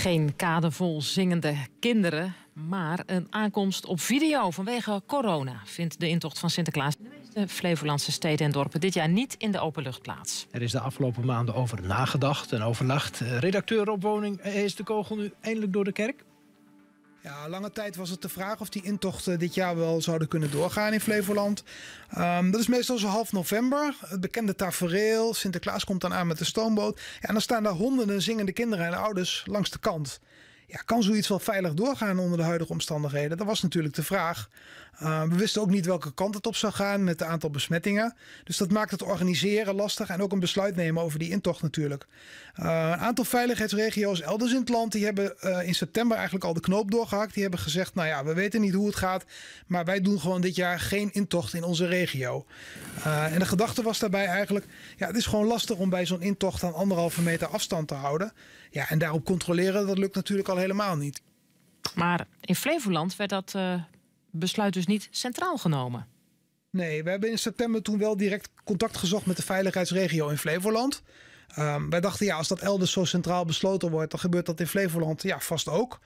Geen kadevol zingende kinderen, maar een aankomst op video vanwege corona vindt de intocht van Sinterklaas in de meeste Flevolandse steden en dorpen dit jaar niet in de openlucht plaats. Er is de afgelopen maanden over nagedacht en overnacht. Eh, redacteur op woning eh, is de kogel nu eindelijk door de kerk? Ja, lange tijd was het de vraag of die intochten dit jaar wel zouden kunnen doorgaan in Flevoland. Ehm, dat is meestal zo half november. Het bekende tafereel. Sinterklaas komt dan aan met de stoomboot. Ja, en dan staan daar honderden zingende kinderen en ouders langs de kant. Ja, kan zoiets wel veilig doorgaan onder de huidige omstandigheden? Dat was natuurlijk de vraag. Eh, we wisten ook niet welke kant het op zou gaan met het aantal besmettingen. Dus dat maakt het organiseren lastig en ook een besluit nemen over die intocht natuurlijk. Eh, een aantal veiligheidsregio's elders in het land die hebben eh, in september eigenlijk al de knoop doorgehakt. Die hebben gezegd, nou ja, we weten niet hoe het gaat, maar wij doen gewoon dit jaar geen intocht in onze regio. en de gedachte was daarbij eigenlijk, ja, het is gewoon lastig om bij zo'n intocht aan anderhalve meter afstand te houden. Ja, en daarop controleren, dat lukt natuurlijk al helemaal niet. Maar in Flevoland werd dat eh, besluit dus niet centraal genomen. Nee, we hebben in september toen wel direct contact gezocht met de veiligheidsregio in Flevoland. Um, wij dachten, ja, als dat elders zo centraal besloten wordt, dan gebeurt dat in Flevoland ja, vast ook.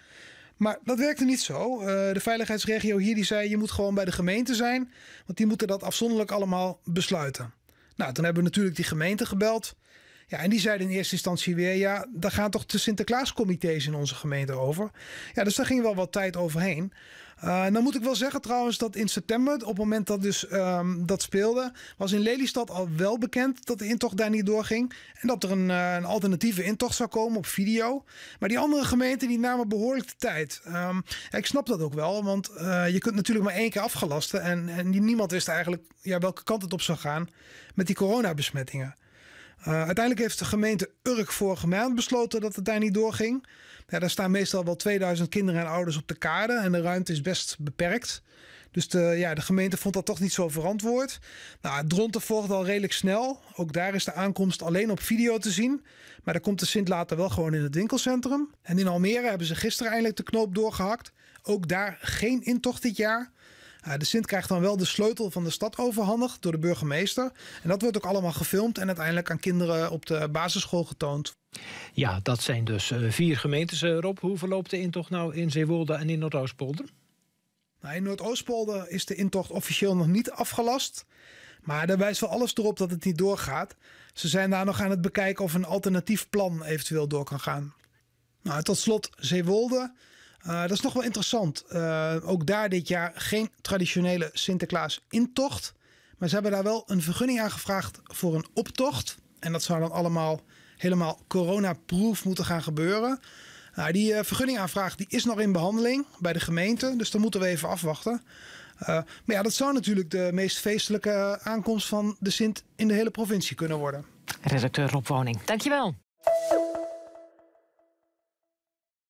Maar dat werkte niet zo. Eh, de veiligheidsregio hier die zei, je moet gewoon bij de gemeente zijn, want die moeten dat afzonderlijk allemaal besluiten. Nou, toen hebben we natuurlijk die gemeente gebeld. Ja, en die zeiden in eerste instantie weer, ja, daar gaan toch de Sinterklaascomité's in onze gemeente over. Ja, dus daar ging wel wat tijd overheen. Uh, eh, dan nou moet ik wel zeggen trouwens dat in september, op het moment dat dus ehm, dat speelde, was in Lelystad al wel bekend dat de intocht daar niet doorging. En dat er een, eh, een alternatieve intocht zou komen op video. Maar die andere gemeenten die namen behoorlijk de tijd. Ehm, ik snap dat ook wel, want eh, je kunt natuurlijk maar één keer afgelasten. En, en niemand wist eigenlijk ja, welke kant het op zou gaan met die coronabesmettingen. Eh, uiteindelijk heeft de gemeente Urk vorige maand besloten dat het daar niet doorging. Ja, daar staan meestal wel 2000 kinderen en ouders op de kade en de ruimte is best beperkt. Dus de, ja, de gemeente vond dat toch niet zo verantwoord. Nou, Dronten volgt al redelijk snel. Ook daar is de aankomst alleen op video te zien. Maar daar komt de Sint later wel gewoon in het winkelcentrum. En in Almere hebben ze gisteren eindelijk de knoop doorgehakt. Ook daar geen intocht dit jaar. Eh, de Sint krijgt dan wel de sleutel van de stad overhandigd door de burgemeester. En dat wordt ook allemaal gefilmd en uiteindelijk aan kinderen op de basisschool getoond. Ja, dat zijn dus eh, vier gemeentes. Eh, Rob, hoe verloopt de intocht nou in Zeewolde en in Noordoostpolder? Nou, in Noordoostpolder is de intocht officieel nog niet afgelast. Maar daar wijst wel alles erop dat het niet doorgaat. Ze zijn daar nog aan het bekijken of een alternatief plan eventueel door kan gaan. Nou, tot slot Zeewolde. Eh, dat is nog wel interessant. Eh, ook daar dit jaar geen traditionele Sinterklaas-intocht. Maar ze hebben daar wel een vergunning aangevraagd voor een optocht. En dat zou dan allemaal helemaal coronaproof moeten gaan gebeuren. Nou, die uh, vergunningaanvraag die is nog in behandeling bij de gemeente. Dus dan moeten we even afwachten. maar ja, dat zou natuurlijk de meest feestelijke aankomst van de Sint in de hele provincie kunnen worden. Redacteur Rob Woning, dankjewel.